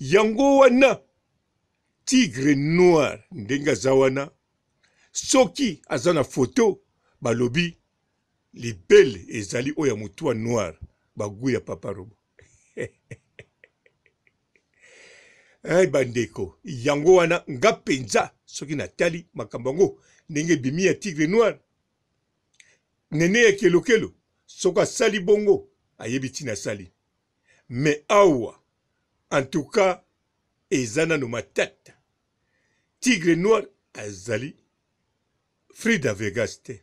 yango wana tigre noir ndenge aza wana soki aza na foto balobi libele ezali oyo ya motu wa noir bagui ya papa robo ay bandeko yango wana nga mpenza soki natali makambo yango ndenge ebimi ya tigre noir nene ya kelokelo soki asali bongo ayebi ntina asali me awa en tout cas eza nano matata tigre noir azali frida vegas te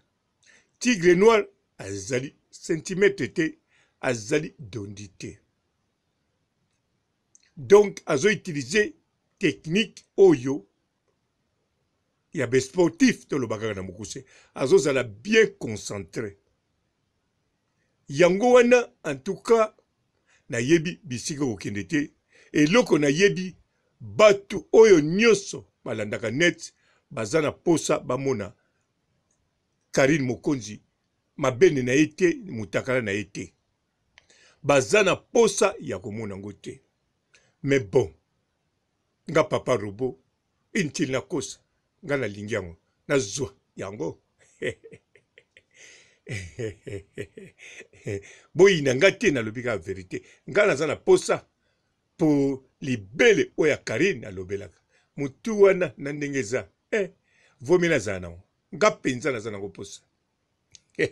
tigre noir azali centimetre te azali dondi te donc azoutilize technique oyo ya besportif toloba kaka na mokuse azozala bien concentré yango wana en tout cas nayebi bisika kokende te eloko nayebi bato oyo nyonso balandaka net baza na posa bamona karine mokonzi mabene na ye te motakala na ye te baza na posa ya komona yango te me bon nga papa robo intili nakosa nga nalingi yango nazwa yango boyina nga te nalobika ya verite nga naza na posa mpo libele oyo ya karine alobelaka motu wana na ndenge eza eh, vomeli azala nango nga mpenza naza nango mposa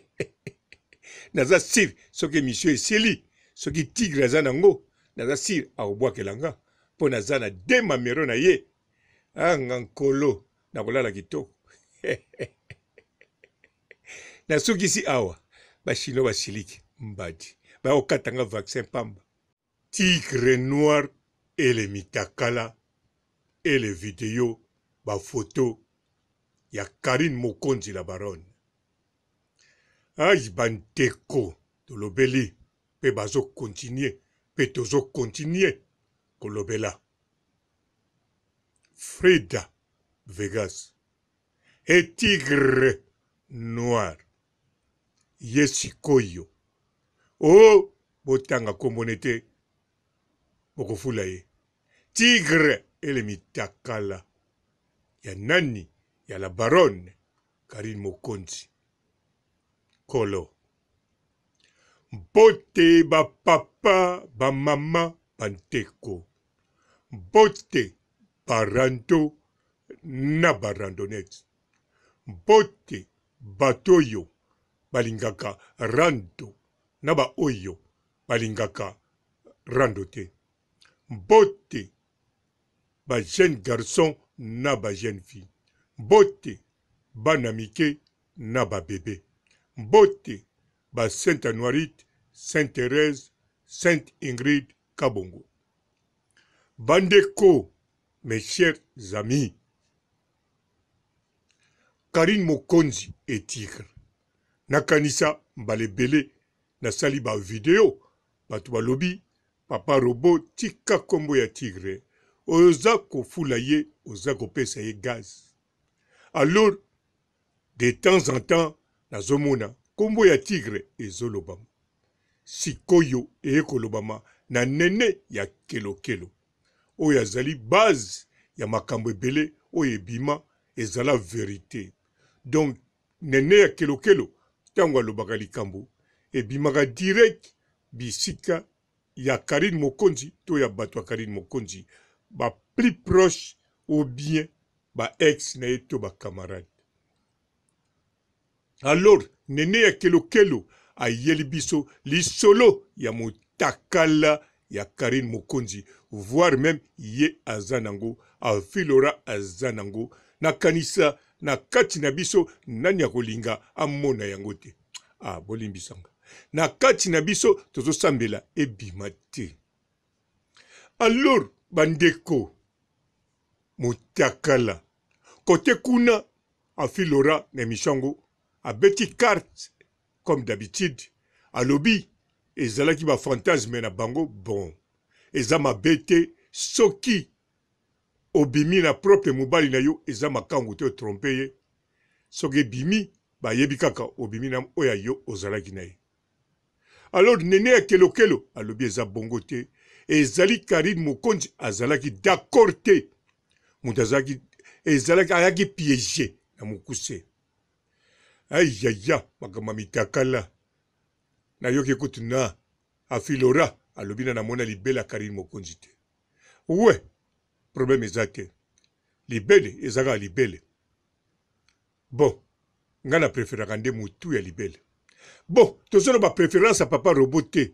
naza sire soki émission esili soki tigre aza nango naza sire akobwakela nga mpo naza na de mamero na ye anga nkolo nakolala kitoko nasukisi awa bashino basiliki mbadi bayokatanga vaccin pamba tigre noir elemitakala ele video bafoto ya karine mokonzi la barone ai bandeko tolobeli mpe bazokontinue mpe tozokontinue kolobela frida vegas e tigre noir ye sikoyo o oh, botanga kombone te bokofula ye tigre ele mitakala ya nani ya la baronne karine mokonzi kolo mbote bapapa bamama banteko mbote barando na barandonete mbote bato oyo balingaka rando na baoyo balingaka rando te bote bajeune garçon na bajeune fille bote bana mike na babebe bote ba sainte anoirite sainte therese sainte ingrid kabongo bandeko mes chers amis karine mokonzi etigre nakanisa mbala ebele nasali bavideo bato balobi papa robo tika nkombo ya tigre oza kofula ye oza kopesa ye gaz alors de temps en temps nazomona nkombo ya tigre ezolobama sikoyo eye kolobama na nene ya kelokelo oyo azali base ya makambo ebele oyo ebima ezala verité donc nene ya kelokelo ntango alobaka likambo ebimaka direct bisika ya karine mokonzi to ya bato ya karine mokonzi baplis proche ou bien baex na ye to bacamarade alors nene ya kelokelo ayeli biso lisolo ya motakala ya karine mokonzi voire meme ye aza nango afilora aza nango nakanisa na kati na biso nani akolinga amona yango te abolimbisango ah, na kati na biso tozosambela ebima te alors bandeko motakala kote kuna afi lora na emission yango abeti carte comme d'habitude alobi ezalaki bafantasme na bango bon eza mabe te soki obimi na propre mobali na yo eza makambo te otrompe ye soki ebimi bayebi kaka obimi na oyo yo ozalaki na ye alors nene ya kelokelo alobi eza bongo te ezali karim mokonzi azalaki d'accord te moto azalaki ezalaki ayaki piége na mokuse ayaya makambo ya mitakala nayoki kutu na afilora alobi na namona libele ya karim mokonzi te we probleme eza te libele eza kaka libele bon ngai na preferaka nde motu ya libele bon toza ma préférence à papa robo te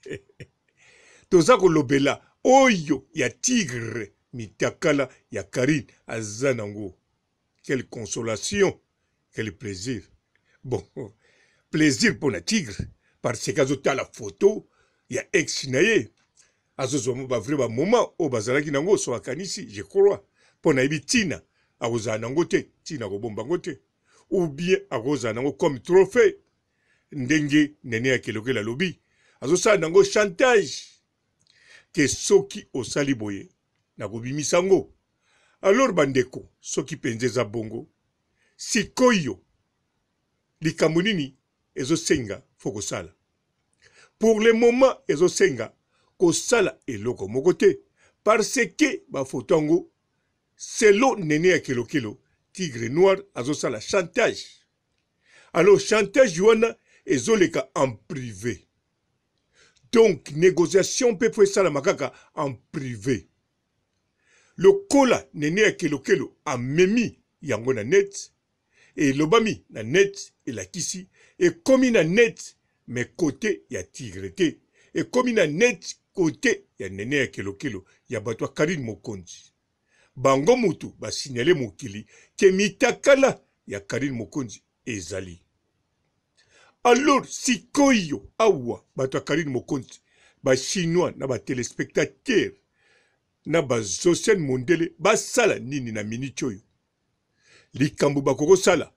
ko lobela, oyo ya tigre mitakala ya karine Azanango quelle consolation quel plaisir bon plaisir pour la tigre parce à la photo ya ex na ye azozwa mo bavrai bamoma oyo nango akanisi je crois Pona nayebi tina, akozala nango te tina akobomba yango ou bien akozala nango comme trophée ndenge nene ya kelokelo alobi azosala nango chantage ke soki osali boye nakobimisa yango alor bandeko soki mpenza eza bongo sikoyo likambo nini ezosenga fo kosala pour le moment ezosenga kosala eloko moko te parce ke bafoto yango selo nene ya kelokelo tigre noir azosala chantage alors chantage wana Et ezoleka en privé donc négociation ça salamakaka makaka en privé lokola nene ya a amemi yango na net l'obami na net Et komi na net mais kote ya tigreté, Et komi na net kote ya nene ya kelokelo ya bato karine mokondi. bango ba signale mokili ke mitakala ya karine et ezali alors sikoyo awa bato ya karine mokonzi bachinois na batelespectateur na bazosiane mondele basala nini na miniti oyo likambo bakokosala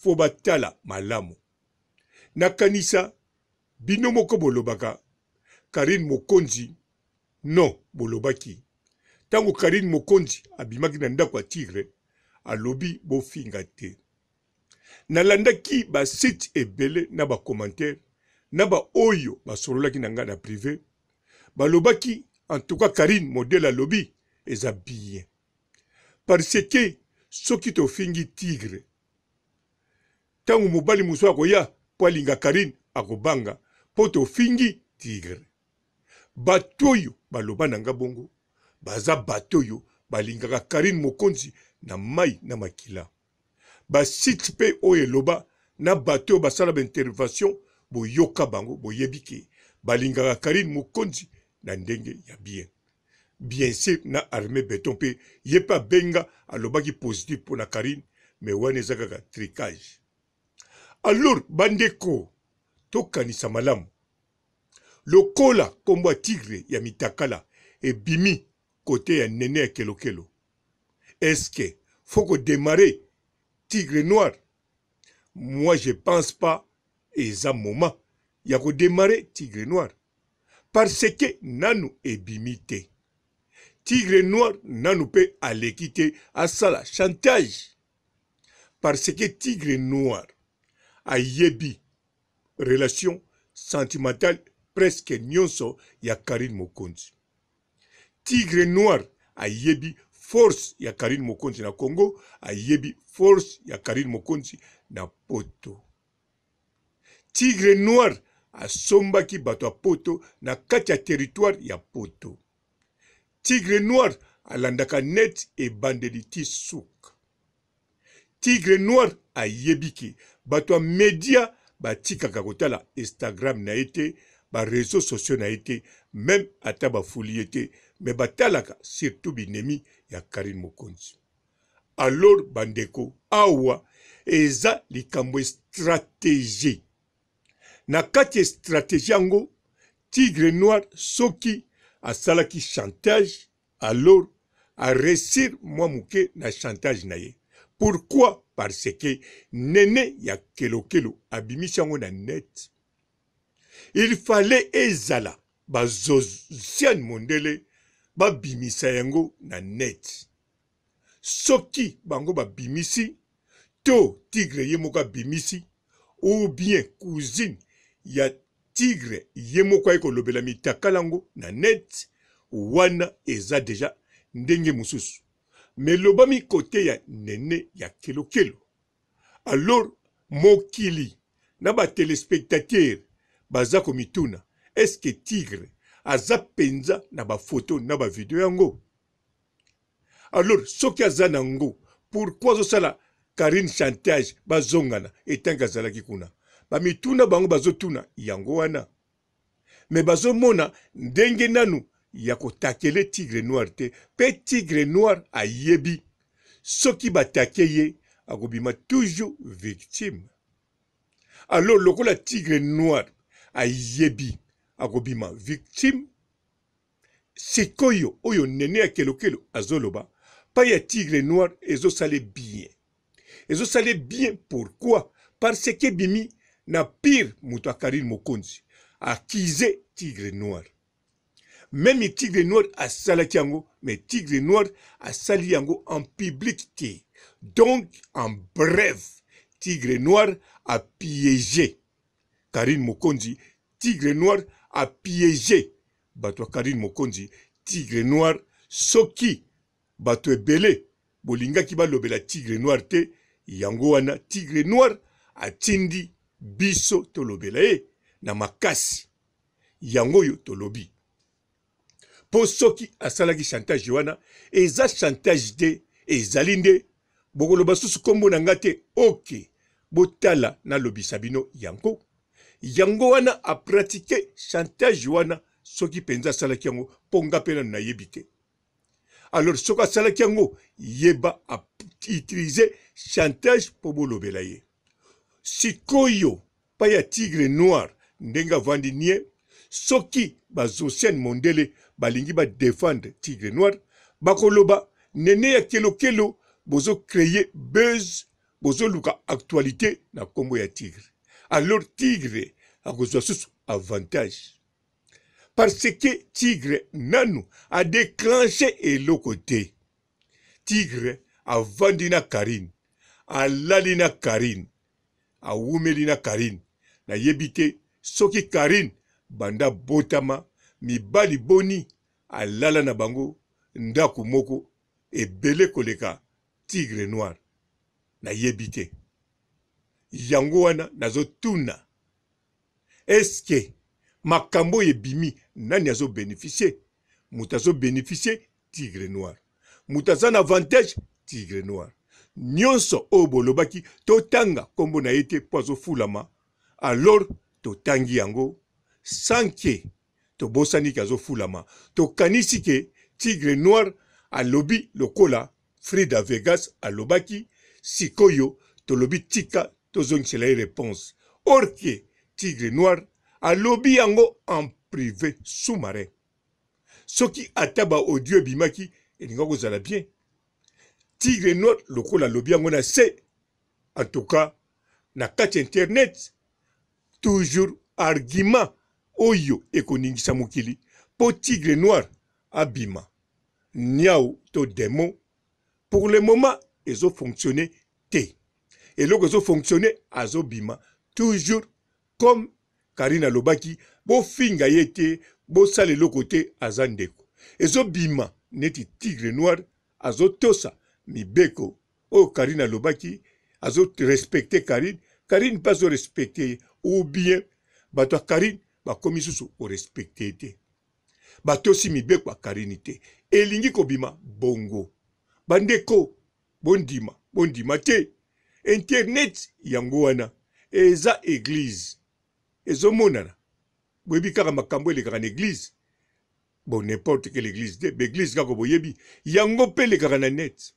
fo batala malamu nakanisa bino moko bolobaka karine mokonzi non bolobaki ntango karine mokonzi abimaki na ndako ya tigre alobi bofinga te nalandaki basite ebele na bacommentaire na baoyo basololaki na ngai na prive balobaki antuka karine modele alobi eza bien parce ke soki tofingi tigre ntango mobali mosusu akoya mpo alinga karine akobanga mpo tofingi tigre bato oyo baloba na nga bongo baza bato oyo balingaka karine mokonzi na mai na makila basite mpe oyo eloba na bato oyo basala baintervention boyoka bango boyebi ke balingaka karine mokonzi na ndenge ya bien bien sûr na armé beton mpe ye mpe abenga alobaki positif mpo na karine me wana eza kaka tricage alors bandeko tokanisa malamu lokola nkombo ya tigre ya mitakala ebimi kote ya nene ya kelokelo eske fo kodemare tigre noir moi je pense pas eza moma ya kodemare tigre noir parce ke nanu ebimi te tigre noir nanu mpe aleki te asala chantage parce ke tigre noir ayebi relation sentimentale presque nyonso ya karine mokonzi tigre noir ayebi force ya karine mokonzi na congo ayebi force ya karine mokonzi na poto tigre noir asombaki bato ya poto na kati ya territoire ya poto tigre noir alandaka net ebandeli ti suka tigre noir ayebiki bato ya media batikaka kotala instagram na ye te bareseau sociaux na ye te meme ata bafuli ye te me batalaka surtout binemi ya karine mokonzi alors bandeko awa eza likambo estratégie na kati ya stratégie yango tigre noir soki asalaki chantage alors aresir mwa moke na chantage na ye pourquoi parce que nene ya kelokelo abimisi yango na net il fallait ezala bazosiane mondele babimisa yango na net soki bango babimisi to tigre ye moko abimisi ou bien cousine ya tigre ye moko aye kolobela mitakala yango na net wana eza deja ndenge mosusu me elobami kote ya nene ya kelokelo alors mokili na batelespectatere baza komituna eske tigre aza mpenza na bafoto na bavideo yango alors soki aza nango pourkui azosala karine chantage bazongana etangi azalaki kuna bamituna bango bazotuna yango wana me bazomona ndenge nanu ya kotakele tigre noire te mpe tigre noire ayebi soki batake ye akobima toujours victime alors lokola tigre noire ayebi akobima victime sikoyo oyo nene ya kelokelo azoloba pai ya tigre noir ezosala bien ezosala bien pourquoi parce ke ebimi na pire moto akariri mokonzi akize tigre noir meme tigre noir asalaki yango me tigre noir asali yango en public te donc en bref tigre noir apiége karine mokonzi tigre noir apiége bato ya karine mokonzi tigre noir soki bato ebele bolingaki balobela tigre noir te yango wana tigre noir atindi biso tolobela ye na makasi yango oyo tolobi mpo soki asalaki chantage wana eza chantage te ezali nde bokoloba susu nkombo na nga te oke okay. botala nalobisa bino yango yango wana apratike chantage wana soki mpenza asalaki yango mpo nga mpe nano nayebi te alors soki asalaki yango yeba autilize chantage mpo bolobela ye sikoyo pa ya tigre noir ndenge avandi nie soki bazosiane mondele balingi badefendre tigre noir bakoloba nene ya kelokelo bozokreye bese bozoluka actualité na nkombo ya tigre alors tigre akozwa susu avantage parce ke tigre nanu adéclenche eloko te tigre avandi na karine alali na karine awumeli na karine nayebi te soki karine banda botama mibali boni alala na bango ndako moko ebele koleka tigre noire nayebi te yango wana nazotuna eske makambo oyo ebimi nani azobénéficie moto azobénéficie tigre noir moto aza na avantage tigre noir nyonso oyo bolobaki totanga nkombo na ye te mpo azofulama alors totangi yango sanke tobosani ke azofulama tokanisi ke tigre noir alobi lokola frida vegas alobaki sikoyo tolobi tika tozongisela ye réponse or ke tigre noire alobi yango en privé sous marin soki ata baaudio ebimaki elinga kozala bien tigre noire lokola alobi yango na se en tout cas na kati internet toujours argument oyo ekoningisa mokili mpo tigre noire abima niau to demo pour le moment ezofonctionne te eloko ezofonctionne azobima toujours comme karin alobaki bofinga ye te bosala eloko te aza ndeko ezobima neti tigre noire azotosa mibeko oyo karine alobaki azorespecte karine karine mpe azorespecte ye ou bien bato ya karine bakomi susu korespecte ye te batosi mibeko ya karine te elingi kobima bongo bandeko bondima bondima te internet yango wana eza eglize ezomonana boyebi kaka makambo elekaka na eglize bon n'importe quelle église te baeglise kaka boyebi yango mpe elekaka na net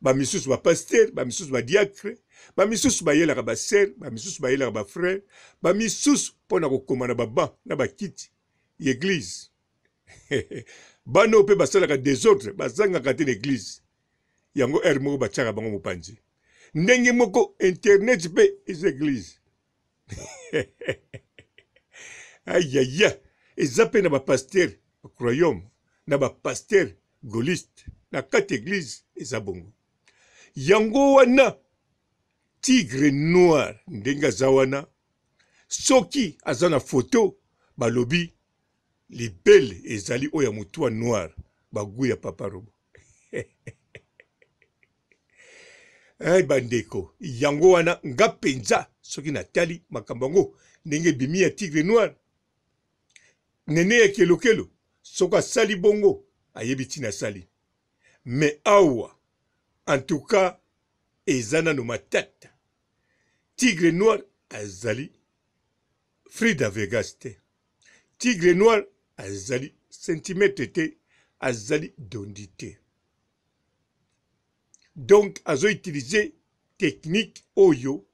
bamisusu bapaster bamisusu badiacre bamisusu bayelaka basere bamisusu bayelaka bafrere bamisusu mpo na kokoma na baban na bakiti ya eglize bana oyo mpe basalaka desordre bazangaka te na eglize yango ere moko batiaka bango mopanzi ndenge moko internet mpe eza eglize ayaya eza mpe na bapaster croyome na bapaster goliste na kati eglize eza bongo yango wana tigre noir ndenge aza wana soki aza na foto balobi libele ezali oyo ya motu wa noir bagu ya papa robo ay eh, bandeko yango wana nga mpenza soki natali makambo yango ndenge ebimi ya tigre noire nene ya kelokelo soki asali bongo ayebi ntina asali me awa antuka eza nano matata tigre noire azali frida vegas te tigre noire azali sentimetre te azali dondi te donc azoutilize technique oyo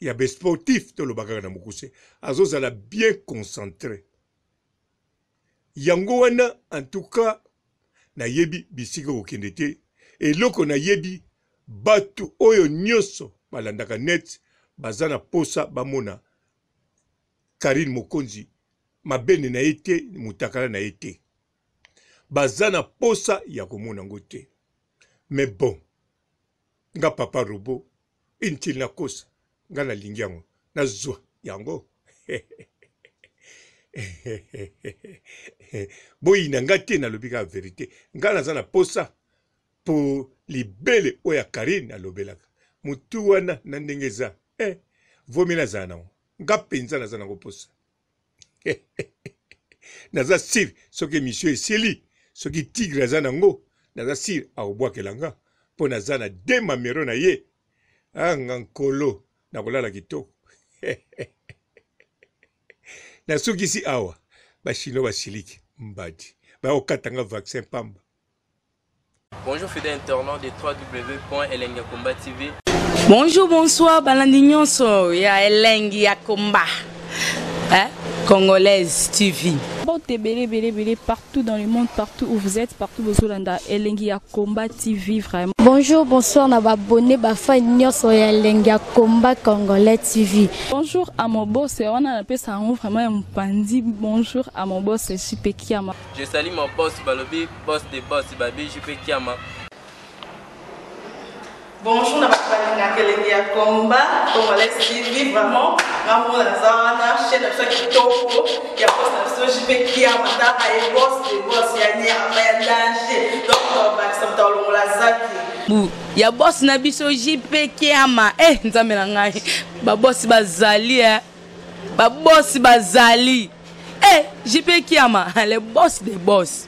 ya besportif tolobaka kaka na mokuse azozala bien concentré yango wana en tout cas nayebi bisika kokende te eloko nayebi bato oyo nyonso balandaka net baza na posa bamona karine mokonzi mabene na ye te motakala na ye te baza na posa ya komona yango te me bon nga papa robo intili nakosa nga nalingi yango nazwa yango boyina nga te nalobi kaka verite nga naza na posa mpo libele oyo karine alobelaka motu wana na ndenge eza eh, vomi nazala nango nga mpenza naza nango mposa naza sire soki emission esili soki tigre aza nango naza sire akobwakela nga mpo naza na de mamero na ye anga nkolo nakolala kitoko nasukisi awa bashino basiliki mbadi bakokatanga vaccin pamba bonjour fidèle internaute de 3w elengi yakomba tv bonjour bonsoir balandi nyonso ya elengi yakomba eh? Congolaise TV. Bon, Partout dans le monde, partout où vous êtes, partout où vous êtes, à Combat TV, vraiment. Bonjour, bonsoir, on a abonné Bafa Nyoso Elengi Combat Congolais TV. Bonjour à mon boss, on a appelé ça vraiment un bandit. Bonjour à mon boss, c'est Jipekiama. Je salue mon boss, Balobi, boss de boss, Babi Jipekiama. Bonjour, na kelenge ya komba congolais tv vraiment nga mona naza wana chaine na biso ya kitoko ya bos na biso jipe kia mataka ye bos de bos ya nyama ya danger donc bakisa moto alongola zaki ya bosi na biso jpe kiama e eh, nzambe na ngai babosi bazali e babosi bazali e eh, jpe kiama le boss de eh, boss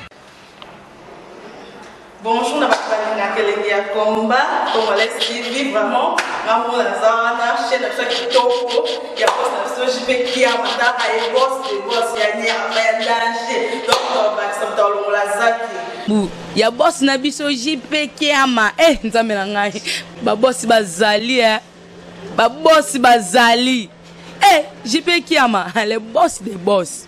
bonjour na bato balinga kelenge ya komba congolais tv vraiment ngambo naza wana chaine na biso ya kitoko ya bose na biso jp kiama taka ye bose de bose ya nyama ya danger donc tobakisa moto alongola zaki ya bosi na biso jp kiama e eh, nzambe na ngai babosi bazali e eh. babosi bazali e eh, jp kiama le boss de boss